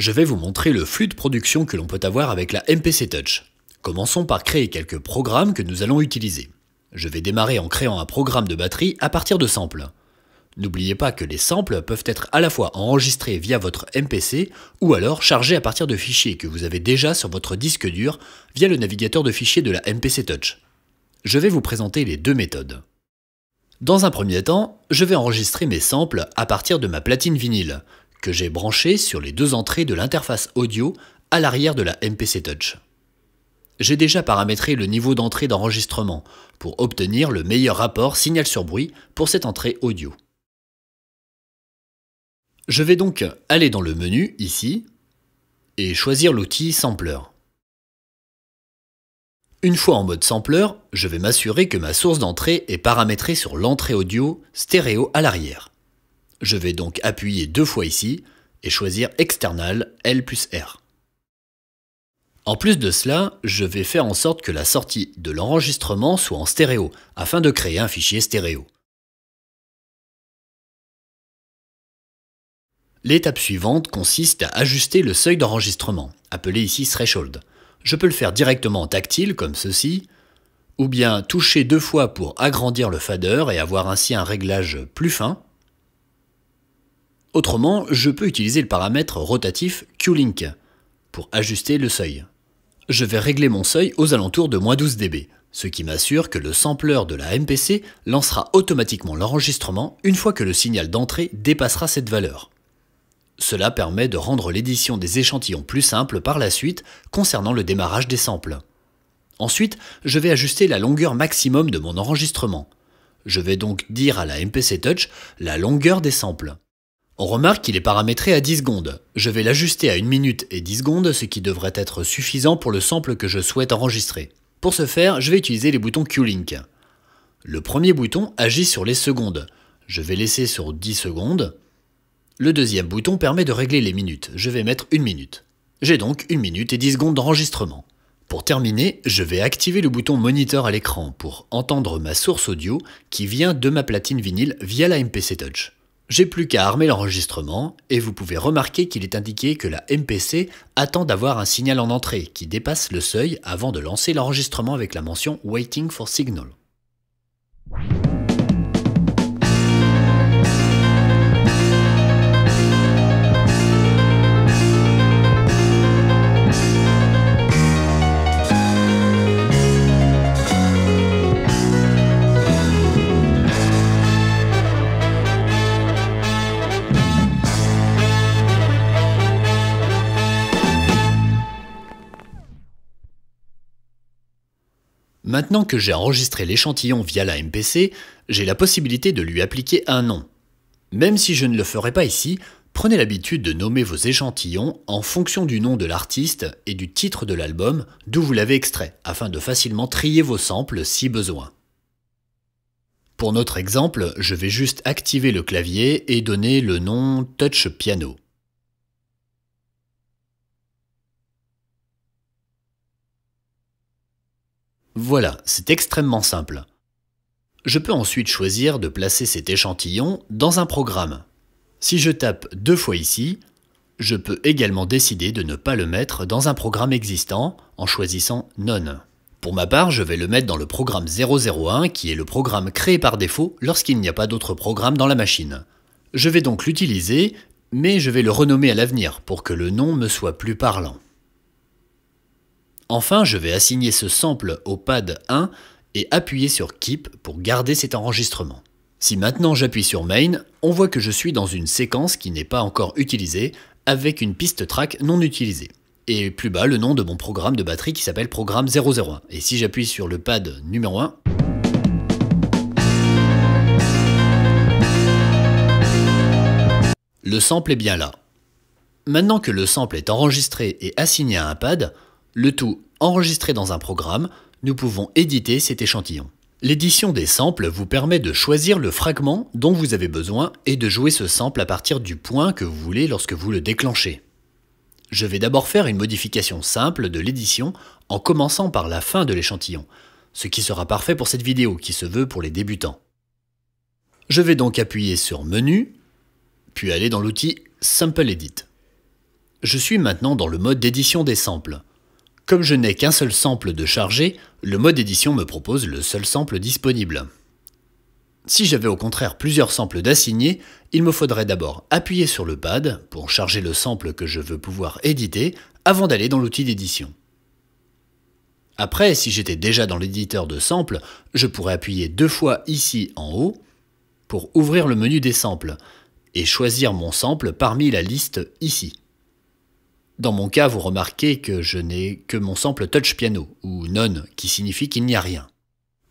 Je vais vous montrer le flux de production que l'on peut avoir avec la MPC Touch. Commençons par créer quelques programmes que nous allons utiliser. Je vais démarrer en créant un programme de batterie à partir de samples. N'oubliez pas que les samples peuvent être à la fois enregistrés via votre MPC ou alors chargés à partir de fichiers que vous avez déjà sur votre disque dur via le navigateur de fichiers de la MPC Touch. Je vais vous présenter les deux méthodes. Dans un premier temps, je vais enregistrer mes samples à partir de ma platine vinyle que j'ai branché sur les deux entrées de l'interface audio à l'arrière de la MPC Touch. J'ai déjà paramétré le niveau d'entrée d'enregistrement pour obtenir le meilleur rapport signal sur bruit pour cette entrée audio. Je vais donc aller dans le menu ici et choisir l'outil Sampler. Une fois en mode sampler, je vais m'assurer que ma source d'entrée est paramétrée sur l'entrée audio stéréo à l'arrière. Je vais donc appuyer deux fois ici et choisir External L plus R. En plus de cela, je vais faire en sorte que la sortie de l'enregistrement soit en stéréo, afin de créer un fichier stéréo. L'étape suivante consiste à ajuster le seuil d'enregistrement, appelé ici threshold. Je peux le faire directement en tactile, comme ceci, ou bien toucher deux fois pour agrandir le fader et avoir ainsi un réglage plus fin, Autrement, je peux utiliser le paramètre rotatif QLink pour ajuster le seuil. Je vais régler mon seuil aux alentours de moins 12 dB, ce qui m'assure que le sampler de la MPC lancera automatiquement l'enregistrement une fois que le signal d'entrée dépassera cette valeur. Cela permet de rendre l'édition des échantillons plus simple par la suite concernant le démarrage des samples. Ensuite, je vais ajuster la longueur maximum de mon enregistrement. Je vais donc dire à la MPC Touch la longueur des samples. On remarque qu'il est paramétré à 10 secondes. Je vais l'ajuster à 1 minute et 10 secondes, ce qui devrait être suffisant pour le sample que je souhaite enregistrer. Pour ce faire, je vais utiliser les boutons Q-Link. Le premier bouton agit sur les secondes. Je vais laisser sur 10 secondes. Le deuxième bouton permet de régler les minutes. Je vais mettre 1 minute. J'ai donc 1 minute et 10 secondes d'enregistrement. Pour terminer, je vais activer le bouton Moniteur à l'écran pour entendre ma source audio qui vient de ma platine vinyle via la MPC Touch. J'ai plus qu'à armer l'enregistrement et vous pouvez remarquer qu'il est indiqué que la MPC attend d'avoir un signal en entrée qui dépasse le seuil avant de lancer l'enregistrement avec la mention Waiting for Signal. Maintenant que j'ai enregistré l'échantillon via la MPC, j'ai la possibilité de lui appliquer un nom. Même si je ne le ferai pas ici, prenez l'habitude de nommer vos échantillons en fonction du nom de l'artiste et du titre de l'album d'où vous l'avez extrait, afin de facilement trier vos samples si besoin. Pour notre exemple, je vais juste activer le clavier et donner le nom Touch Piano. C'est extrêmement simple. Je peux ensuite choisir de placer cet échantillon dans un programme. Si je tape deux fois ici, je peux également décider de ne pas le mettre dans un programme existant en choisissant None. Pour ma part, je vais le mettre dans le programme 001 qui est le programme créé par défaut lorsqu'il n'y a pas d'autre programme dans la machine. Je vais donc l'utiliser, mais je vais le renommer à l'avenir pour que le nom me soit plus parlant. Enfin, je vais assigner ce sample au pad 1 et appuyer sur Keep pour garder cet enregistrement. Si maintenant j'appuie sur Main, on voit que je suis dans une séquence qui n'est pas encore utilisée avec une piste track non utilisée. Et plus bas, le nom de mon programme de batterie qui s'appelle Programme 001. Et si j'appuie sur le pad numéro 1, le sample est bien là. Maintenant que le sample est enregistré et assigné à un pad, le tout enregistré dans un programme, nous pouvons éditer cet échantillon. L'édition des samples vous permet de choisir le fragment dont vous avez besoin et de jouer ce sample à partir du point que vous voulez lorsque vous le déclenchez. Je vais d'abord faire une modification simple de l'édition en commençant par la fin de l'échantillon, ce qui sera parfait pour cette vidéo qui se veut pour les débutants. Je vais donc appuyer sur Menu, puis aller dans l'outil Sample Edit. Je suis maintenant dans le mode d'édition des samples. Comme je n'ai qu'un seul sample de chargé, le mode édition me propose le seul sample disponible. Si j'avais au contraire plusieurs samples d'assigner, il me faudrait d'abord appuyer sur le pad pour charger le sample que je veux pouvoir éditer avant d'aller dans l'outil d'édition. Après, si j'étais déjà dans l'éditeur de samples, je pourrais appuyer deux fois ici en haut pour ouvrir le menu des samples et choisir mon sample parmi la liste ici. Dans mon cas, vous remarquez que je n'ai que mon sample touch piano, ou none, qui signifie qu'il n'y a rien.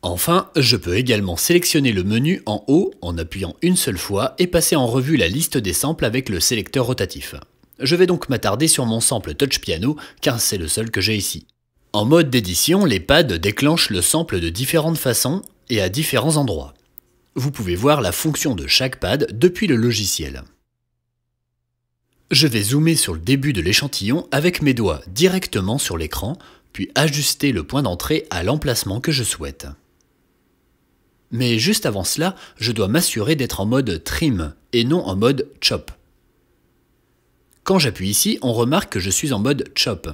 Enfin, je peux également sélectionner le menu en haut en appuyant une seule fois et passer en revue la liste des samples avec le sélecteur rotatif. Je vais donc m'attarder sur mon sample touch piano car c'est le seul que j'ai ici. En mode d'édition, les pads déclenchent le sample de différentes façons et à différents endroits. Vous pouvez voir la fonction de chaque pad depuis le logiciel. Je vais zoomer sur le début de l'échantillon avec mes doigts directement sur l'écran, puis ajuster le point d'entrée à l'emplacement que je souhaite. Mais juste avant cela, je dois m'assurer d'être en mode trim et non en mode chop. Quand j'appuie ici, on remarque que je suis en mode chop.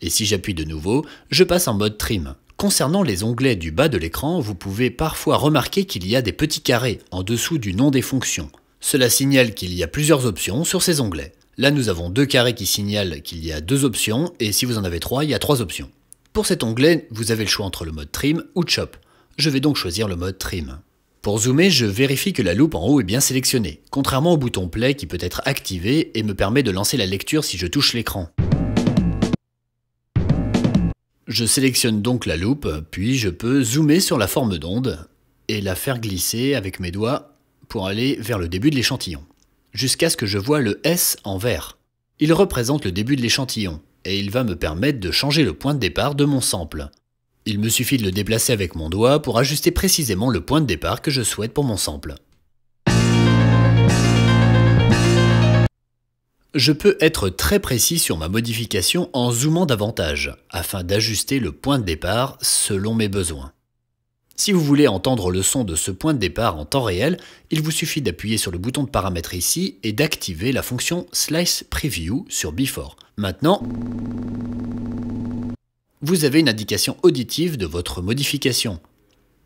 Et si j'appuie de nouveau, je passe en mode trim. Concernant les onglets du bas de l'écran, vous pouvez parfois remarquer qu'il y a des petits carrés en dessous du nom des fonctions. Cela signale qu'il y a plusieurs options sur ces onglets. Là, nous avons deux carrés qui signalent qu'il y a deux options, et si vous en avez trois, il y a trois options. Pour cet onglet, vous avez le choix entre le mode Trim ou Chop. Je vais donc choisir le mode Trim. Pour zoomer, je vérifie que la loupe en haut est bien sélectionnée, contrairement au bouton Play qui peut être activé et me permet de lancer la lecture si je touche l'écran. Je sélectionne donc la loupe, puis je peux zoomer sur la forme d'onde et la faire glisser avec mes doigts pour aller vers le début de l'échantillon jusqu'à ce que je vois le S en vert. Il représente le début de l'échantillon, et il va me permettre de changer le point de départ de mon sample. Il me suffit de le déplacer avec mon doigt pour ajuster précisément le point de départ que je souhaite pour mon sample. Je peux être très précis sur ma modification en zoomant davantage, afin d'ajuster le point de départ selon mes besoins. Si vous voulez entendre le son de ce point de départ en temps réel, il vous suffit d'appuyer sur le bouton de paramètres ici et d'activer la fonction Slice Preview sur Before. Maintenant, vous avez une indication auditive de votre modification.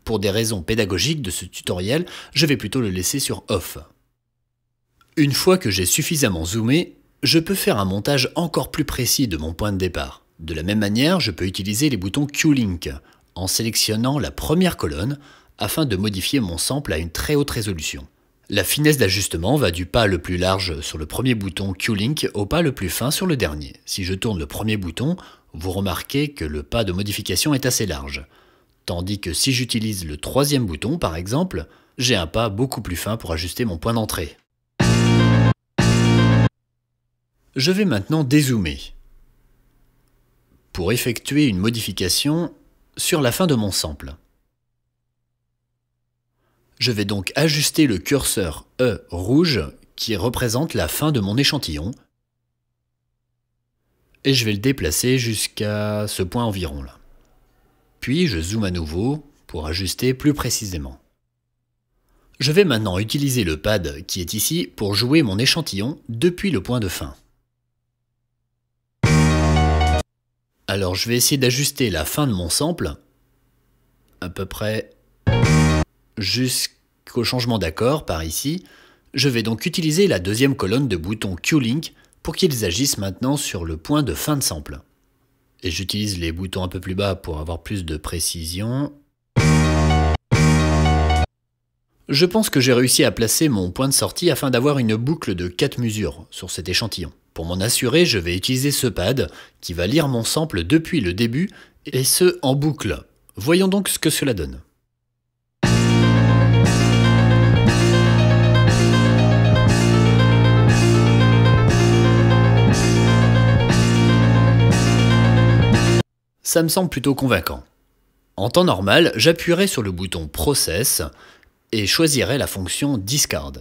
Pour des raisons pédagogiques de ce tutoriel, je vais plutôt le laisser sur Off. Une fois que j'ai suffisamment zoomé, je peux faire un montage encore plus précis de mon point de départ. De la même manière, je peux utiliser les boutons Q-Link en sélectionnant la première colonne afin de modifier mon sample à une très haute résolution. La finesse d'ajustement va du pas le plus large sur le premier bouton Q-Link au pas le plus fin sur le dernier. Si je tourne le premier bouton, vous remarquez que le pas de modification est assez large. Tandis que si j'utilise le troisième bouton par exemple, j'ai un pas beaucoup plus fin pour ajuster mon point d'entrée. Je vais maintenant dézoomer. Pour effectuer une modification, sur la fin de mon sample. Je vais donc ajuster le curseur E rouge qui représente la fin de mon échantillon et je vais le déplacer jusqu'à ce point environ là. Puis je zoome à nouveau pour ajuster plus précisément. Je vais maintenant utiliser le pad qui est ici pour jouer mon échantillon depuis le point de fin. Alors je vais essayer d'ajuster la fin de mon sample, à peu près jusqu'au changement d'accord par ici. Je vais donc utiliser la deuxième colonne de boutons Q-Link pour qu'ils agissent maintenant sur le point de fin de sample. Et j'utilise les boutons un peu plus bas pour avoir plus de précision. Je pense que j'ai réussi à placer mon point de sortie afin d'avoir une boucle de 4 mesures sur cet échantillon. Pour m'en assurer, je vais utiliser ce pad qui va lire mon sample depuis le début et ce en boucle. Voyons donc ce que cela donne. Ça me semble plutôt convaincant. En temps normal, j'appuierai sur le bouton Process et choisirai la fonction Discard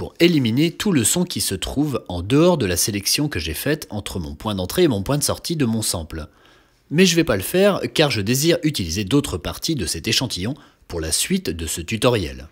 pour éliminer tout le son qui se trouve en dehors de la sélection que j'ai faite entre mon point d'entrée et mon point de sortie de mon sample. Mais je ne vais pas le faire car je désire utiliser d'autres parties de cet échantillon pour la suite de ce tutoriel.